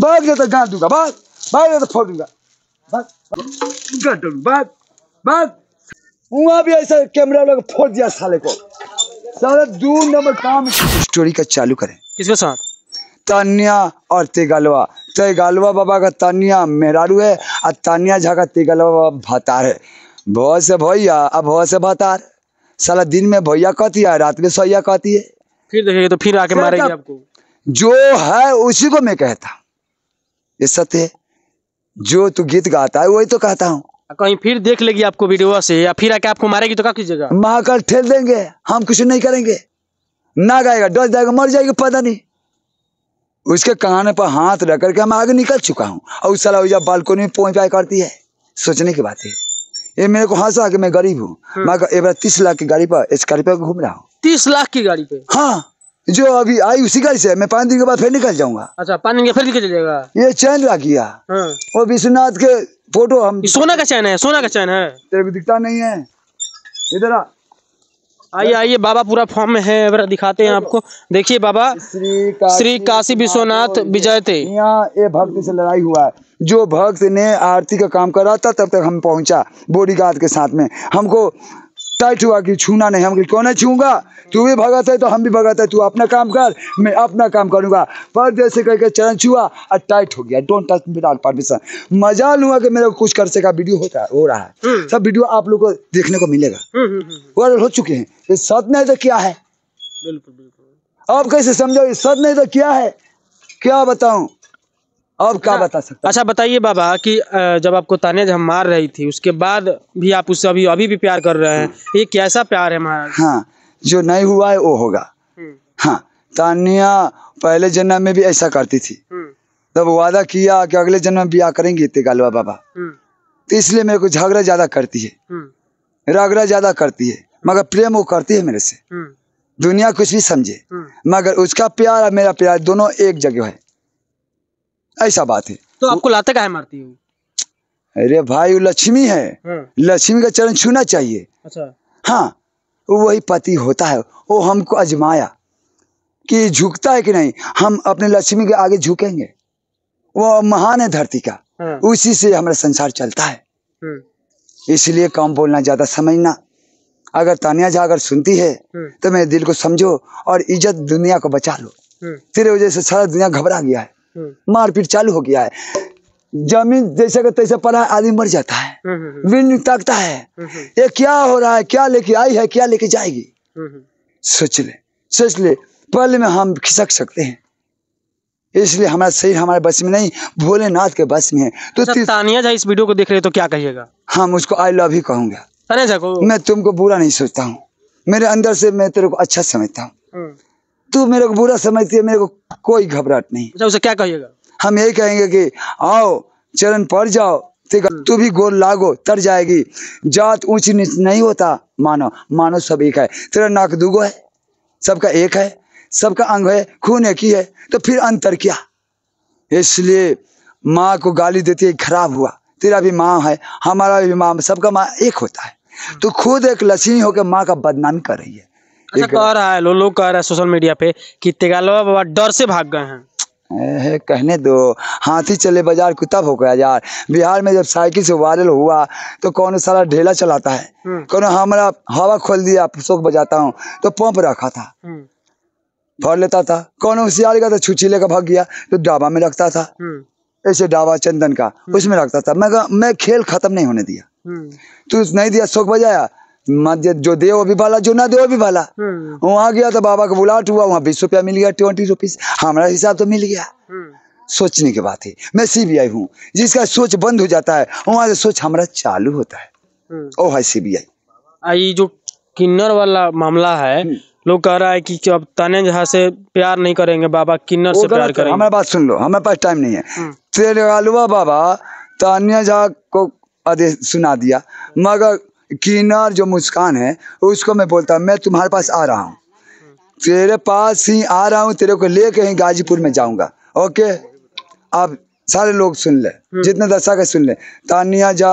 बाद गया तो गाड़ दूंगा बाद बाद गया तो फोड़ दूंगा बाद गाड़ दूंगा बाद बाद वहाँ भी ऐसा कैमरा लगा फोड़ दिया साले को साले दो नंबर काम स्टोरी का चालू करें किसके साथ तानिया और तेगालवा तेगालवा बाबा का तानिया मेहरारू है और तानिया झा का तेगालवा बाबा भातार है भव से भैया अब भव से भातार साला दिन में भैया कहती है रात में सैया कहती है फिर देखेंगे तो फिर आके मारेगी आपको जो है उसी को मैं कहता ये सत्य है जो तू गीत गाता है वही तो कहता हूँ कहीं फिर देख लेगी आपको वीडियो से या फिर आके आपको मारेगी तो क्या कीजिएगा मार ठेल देंगे हम कुछ नहीं करेंगे ना गाएगा डर जाएगा मर जाएगा पता नहीं उसके कहने पर हाथ रख करके मैं आगे निकल चुका हूँ और उस सलाह बालकोनी में पहुंच पाए करती है सोचने की बात है ये मेरे को हंसा कि मैं गरीब हूँ हाँ। मैं तीस लाख की गाड़ी पर इस गाड़ी पर घूम रहा हूँ तीस लाख की गाड़ी पे हाँ जो अभी आई उसी गाड़ी से मैं पाँच दिन के बाद फिर निकल जाऊंगा अच्छा पाँच दिन के फिर निकल जाएगा ये चैन ला किया हाँ। और विश्वनाथ के फोटो हम सोना का चैन है सोना का चैन है तेरे भी दिखता नहीं है इधर आ आइए आइए बाबा पूरा फॉर्म में है दिखाते हैं आपको देखिए बाबा श्री काशी विश्वनाथ विजय थे यहाँ ये भक्त से लड़ाई हुआ है जो भक्त ने आरती का काम करा था तब तक हम पहुंचा बॉडीगार्ड के साथ में हमको टाइट हुआ कि छूना नहीं हम क्यों नहीं छूंगा तू भी भगत है तो हम भी भगत है तू अपना काम कर मैं अपना काम करूंगा पर जैसे करके चरण छुआ और टाइट हो गया डोंट टच विदाउट परमिशन मजा लूंगा कि मेरे को कुछ कर सका वीडियो होता हो रहा है हम्म। सब वीडियो आप लोग को देखने को मिलेगा हम्म, हम्म, वायरल हो चुके हैं सत नहीं तो क्या है बिल्कुल बिल्कुल आप कैसे समझो सत नहीं तो क्या है क्या बताऊं और क्या अच्छा, बता सकते अच्छा बताइए बाबा कि जब आपको तानिया जब मार रही थी उसके बाद भी आप उससे अभी अभी भी प्यार कर रहे हैं हम्म। ये कैसा प्यार है महाराज हाँ जो नहीं हुआ है वो होगा हम्म। हाँ तानिया पहले जन्म में भी ऐसा करती थी हम्म। तब वादा किया कि अगले जन्म में ब्याह करेंगे गालवा बाबा तो इसलिए मेरे को झगड़ा ज्यादा करती है रगड़ा ज्यादा करती है मगर प्रेम वो करती है मेरे से दुनिया कुछ भी समझे मगर उसका प्यार और मेरा प्यार दोनों एक जगह है ऐसा बात है तो आपको का है मारती है अरे भाई वो लक्ष्मी है हाँ। लक्ष्मी का चरण छूना चाहिए अच्छा हाँ वही पति होता है वो हमको अजमाया कि झुकता है कि नहीं हम अपने लक्ष्मी के आगे झुकेंगे वो महान है धरती का हाँ। उसी से हमारा संसार चलता है हाँ। इसलिए काम बोलना ज्यादा समझना अगर तानिया झा अगर सुनती है हाँ। तो मेरे दिल को समझो और इज्जत दुनिया को बचा लो तेरे वजह से सारा दुनिया घबरा गया है हम्म। मारपीट चालू हो गया है जमीन जैसे का तैसे पड़ा आदमी मर जाता है बिन हम्म, हम्म, ताकता है ये क्या हो रहा है क्या लेके आई है क्या लेके जाएगी सोच ले सोच ले पल में हम खिसक सकते हैं इसलिए हमारा शरीर हमारे बस में नहीं भोलेनाथ के बस में है तो अच्छा, तानिया इस वीडियो को देख रहे तो क्या कहिएगा हम उसको आई लव ही कहूंगा मैं तुमको बुरा नहीं सोचता हूँ मेरे अंदर से मैं तेरे को अच्छा समझता हूँ तू मेरे को बुरा समझती है मेरे को कोई घबराहट नहीं अच्छा उसे क्या कहिएगा हम यही कहेंगे कि आओ चरण पड़ जाओ ठीक हम्म। तू भी गोल लागो तर जाएगी जात ऊंच नीच नहीं होता मानो मानो सब एक है तेरा नाक दुगो है सबका एक है सबका अंग है खून एक ही है तो फिर अंतर क्या इसलिए माँ को गाली देती है खराब हुआ तेरा भी माँ है हमारा भी माँ सबका माँ एक होता है तो खुद एक लक्ष्मी होकर माँ का बदनाम कर रही है अच्छा कह रहा है लोग लो कह रहा है सोशल मीडिया पे कि तेगालवा बाबा डर से भाग गए हैं कहने दो हाथी चले बाजार कुत्ता भोंका यार बिहार में जब साइकिल से वायरल हुआ तो कौन सारा ढेला चलाता है हम्म। कौन हमारा हवा खोल दिया शोक बजाता हूँ तो पंप रखा था हम्म। भर लेता था कौन होशियार का तो छुची लेकर भाग गया तो डाबा में रखता था हम्म। ऐसे डाबा चंदन का उसमें रखता था मैं मैं खेल खत्म नहीं होने दिया तू नहीं दिया शोक बजाया जो दे वो भी भला जो ना दे वो भी भला हम्म। वहां गया तो बाबा का बुलाट हुआ वहां बीस रुपया मिल गया ट्वेंटी रुपीज हमारा हिसाब तो मिल गया हम्म। सोचने की बात है मैं सीबीआई हूँ जिसका सोच बंद हो जाता है वहां से सोच हमारा चालू होता है हम्म। ओ है सीबीआई आई जो किन्नर वाला मामला है लोग कह रहा है कि अब ताने जहाँ से प्यार नहीं करेंगे बाबा किन्नर से प्यार करेंगे हमारे बात सुन लो हमारे पास टाइम नहीं है तेरे आलुआ बाबा तानिया झा को आदेश सुना दिया मगर किन्नर जो मुस्कान है उसको मैं बोलता हूँ मैं तुम्हारे पास आ रहा हूँ तेरे पास ही आ रहा हूँ तेरे को ले के ही गाजीपुर में जाऊंगा ओके आप सारे लोग सुन ले हम्म। जितने दर्शक है सुन ले तानिया जा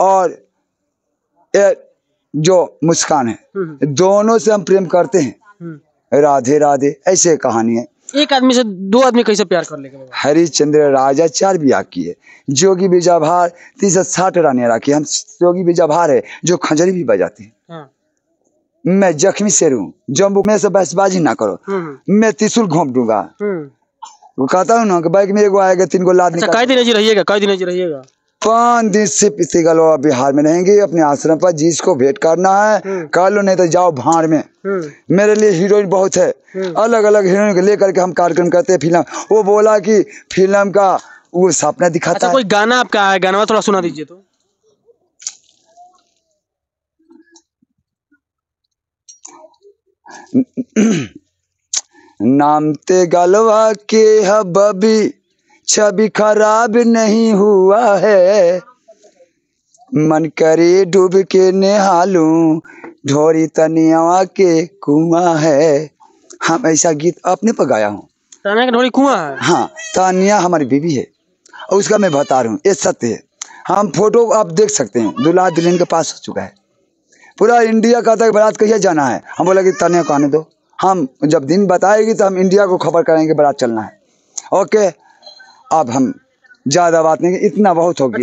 और ए, जो मुस्कान है हम्म। दोनों से हम प्रेम करते हैं हम्म। राधे राधे ऐसे कहानी है एक आदमी से दो आदमी कैसे प्यार कर लेगा हरिश्चंद्र राजा चार बिया किए जोगी बीजाभार तीन सौ साठ रानिया राखी हम जोगी बीजाभार है जो खंजरी भी बजाते हैं हाँ। मैं जख्मी शेर हूँ जम्बू में से बहसबाजी ना करो हाँ, हाँ। मैं तिशुल घोप दूंगा वो कहता हूँ ना कि बाइक मेरे को आएगा तीन को लाद अच्छा, कई दिन रहिएगा कई दिन रहिएगा पांच दिन से पिछले गलवा बिहार में रहेंगे अपने आश्रम पर जिसको भेंट करना है हम्म। कर लो नहीं तो जाओ भाड़ में हम्म। मेरे लिए हीरोइन बहुत है अलग अलग हीरोइन को लेकर के हम कार्यक्रम करते हैं फिल्म वो बोला कि फिल्म का वो सपना दिखाता अच्छा, है कोई गाना आपका है गाना थोड़ा सुना दीजिए तो नाम ते गलवा के हबी हबबी छवि खराब नहीं हुआ है मन करे डूब के नहालूं ढोरी तनिया के कुआ है हम हाँ, ऐसा गीत अपने पर गाया हूँ कुआ है हाँ तानिया हमारी बीवी है और उसका मैं बता रहा हूँ ये सत्य है हम फोटो आप देख सकते हैं दुल्हा दुल्हन के पास हो चुका है पूरा इंडिया का तक बारात कहिए जाना है हम बोला कि तानिया को आने दो हम जब दिन बताएगी तो हम इंडिया को खबर करेंगे बारात चलना है ओके अब हम ज़्यादा बात नहीं इतना बहुत हो गया